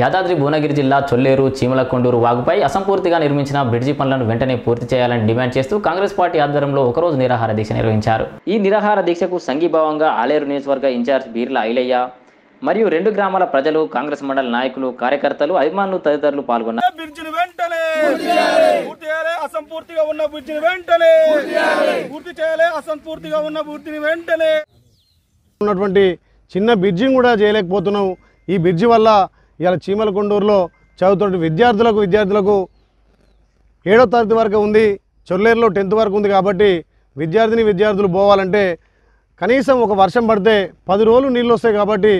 యాదాద్రి భువనగిరి జిల్లా చొల్లేరు చీమలకొండూరు వాగుపై అసంపూర్తిగా నిర్మించిన బ్రిడ్జి పనులను వెంటనే పూర్తి చేయాలని డిమాండ్ చేస్తూ కాంగ్రెస్ పార్టీ ఆధ్వర్యంలో ఒకరోజు నిరాహార దీక్ష నిర్వహించారు ఈ నిరాహార దీక్షకు సంఘీభావంగా ఆలేరు నియోజకవర్గ ఇన్ఛార్జ్ బీర్ల ఐలయ్య మరియు రెండు గ్రామాల ప్రజలు కాంగ్రెస్ మండల నాయకులు కార్యకర్తలు అభిమానులు తదితరులు పాల్గొన్నారు పూర్తి చేయాలి వెంటనే ఉన్నటువంటి చిన్న బ్రిడ్జింగ్ కూడా చేయలేకపోతున్నాం ఈ బ్రిడ్జి వల్ల ఇవాళ చీమల గుండూరులో చదువుతున్న విద్యార్థులకు విద్యార్థులకు ఏడో తరగతి వరకు ఉంది చొల్లేరులో టెన్త్ వరకు ఉంది కాబట్టి విద్యార్థిని విద్యార్థులు పోవాలంటే కనీసం ఒక వర్షం పడితే పది రోజులు నీళ్ళు వస్తాయి కాబట్టి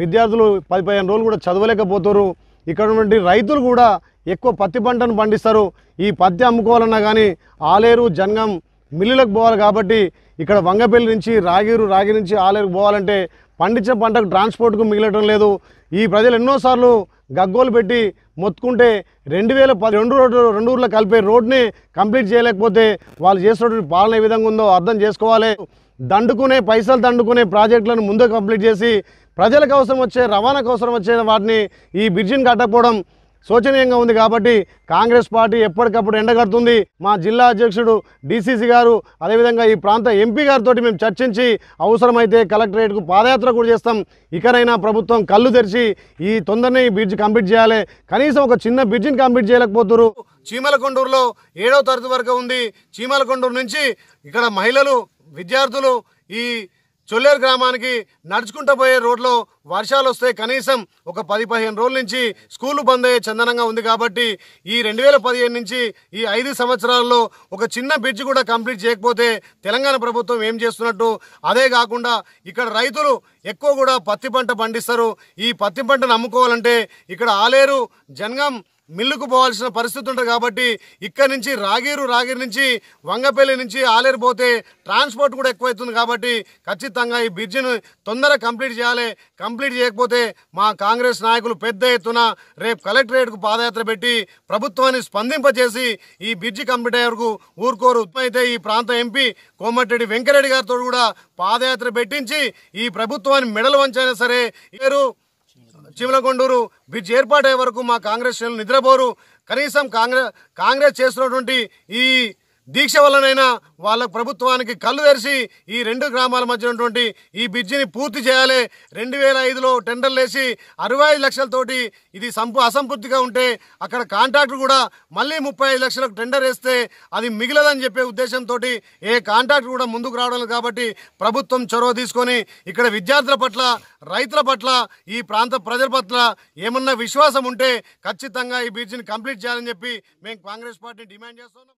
విద్యార్థులు పది పదిహేను రోజులు కూడా చదవలేకపోతారు ఇక్కడ ఉన్నటువంటి రైతులు కూడా ఎక్కువ పత్తి పంటను పండిస్తారు ఈ పత్తి అమ్ముకోవాలన్నా కానీ ఆలేరు జంగం మిల్లులకు పోవాలి కాబట్టి ఇక్కడ వంగపల్లి నుంచి రాగిరు రాగి నుంచి ఆలేరుకు పోవాలంటే పండించిన పంటకు ట్రాన్స్పోర్ట్కు మిగలటం లేదు ఈ ప్రజలు ఎన్నోసార్లు గగ్గోలు పెట్టి మొత్తుకుంటే రెండు వేల పది రెండు రోడ్లు రెండు ఊర్లో కలిపే రోడ్ని కంప్లీట్ చేయలేకపోతే వాళ్ళు చేస్తున్నటువంటి పాలన ఏ విధంగా ఉందో అర్థం చేసుకోవాలి దండుకునే పైసలు దండుకునే ప్రాజెక్టులను ముందే కంప్లీట్ చేసి ప్రజలకు అవసరం వచ్చే రవాణాకు అవసరం వచ్చే వాటిని ఈ బ్రిడ్జిని కట్టకపోవడం శోచనీయంగా ఉంది కాబట్టి కాంగ్రెస్ పార్టీ ఎప్పటికప్పుడు ఎండగడుతుంది మా జిల్లా అధ్యక్షుడు డీసీసీ గారు అదేవిధంగా ఈ ప్రాంత ఎంపీ గారితో మేము చర్చించి అవసరమైతే కలెక్టరేట్కు పాదయాత్ర కూడా చేస్తాం ఇకనైనా ప్రభుత్వం కళ్ళు తెరిచి ఈ తొందరనే ఈ బ్రిడ్జ్ కంప్లీట్ చేయాలి కనీసం ఒక చిన్న బ్రిడ్జిని కంప్లీట్ చేయలేకపోతున్నారు చీమలకొండూరులో ఏడవ తరగతి వరకు ఉంది చీమలకొండూరు నుంచి ఇక్కడ మహిళలు విద్యార్థులు ఈ చొల్లేరు గ్రామానికి నడుచుకుంటూ పోయే రోడ్లో వర్షాలు వస్తే కనీసం ఒక పది పదిహేను రోజుల నుంచి స్కూలు బంద్ అయ్యే చందనంగా ఉంది కాబట్టి ఈ రెండు వేల పదిహేను నుంచి ఈ ఐదు సంవత్సరాల్లో ఒక చిన్న బ్రిడ్జ్ కూడా కంప్లీట్ చేయకపోతే తెలంగాణ ప్రభుత్వం ఏం చేస్తున్నట్టు అదే కాకుండా ఇక్కడ రైతులు ఎక్కువ కూడా పత్తి పంట పండిస్తారు ఈ పత్తి పంటను అమ్ముకోవాలంటే ఇక్కడ ఆలేరు జనగాం మిల్లుకు పోవాల్సిన పరిస్థితి ఉంటుంది కాబట్టి ఇక్కడ నుంచి రాగిరు రాగిరి నుంచి వంగపల్లి నుంచి ఆలేరు పోతే ట్రాన్స్పోర్ట్ కూడా ఎక్కువైతుంది కాబట్టి ఖచ్చితంగా ఈ బ్రిడ్జిని తొందరగా కంప్లీట్ చేయాలి కంప్లీట్ చేయకపోతే మా కాంగ్రెస్ నాయకులు పెద్ద ఎత్తున రేపు కలెక్టరేట్కు పాదయాత్ర పెట్టి ప్రభుత్వాన్ని స్పందింపజేసి ఈ బ్రిడ్జి కంప్లీట్ అయ్యే వరకు ఊరుకోరు అయితే ఈ ప్రాంత ఎంపీ కోమటిరెడ్డి వెంకరెడ్డి గారితో కూడా పాదయాత్ర పెట్టించి ఈ ప్రభుత్వాన్ని మెడలు వంచైనా సరే ఇద్దరు చివలకొండూరు బ్రిడ్జ్ ఏర్పాటు వరకు మా కాంగ్రెస్ శ్రేణులు నిద్రపోరు కనీసం కాంగ్రెస్ కాంగ్రెస్ చేస్తున్నటువంటి ఈ దీక్ష వల్లనైనా వాళ్ళ ప్రభుత్వానికి కళ్ళు తెరిచి ఈ రెండు గ్రామాల మధ్య ఉన్నటువంటి ఈ బ్రిడ్జిని పూర్తి చేయాలి రెండు వేల ఐదులో టెండర్లు వేసి అరవై ఐదు లక్షలతోటి ఇది సంపు అసంపూర్తిగా ఉంటే అక్కడ కాంట్రాక్టర్ కూడా మళ్ళీ ముప్పై ఐదు లక్షలకు టెండర్ వేస్తే అది మిగిలదని చెప్పే ఉద్దేశంతో ఏ కాంట్రాక్టర్ కూడా ముందుకు రావడం కాబట్టి ప్రభుత్వం చొరవ తీసుకొని ఇక్కడ విద్యార్థుల పట్ల రైతుల పట్ల ఈ ప్రాంత ప్రజల పట్ల ఏమన్నా విశ్వాసం ఉంటే ఖచ్చితంగా ఈ బ్రిడ్జిని కంప్లీట్ చేయాలని చెప్పి మేము కాంగ్రెస్ పార్టీ డిమాండ్ చేస్తున్నాం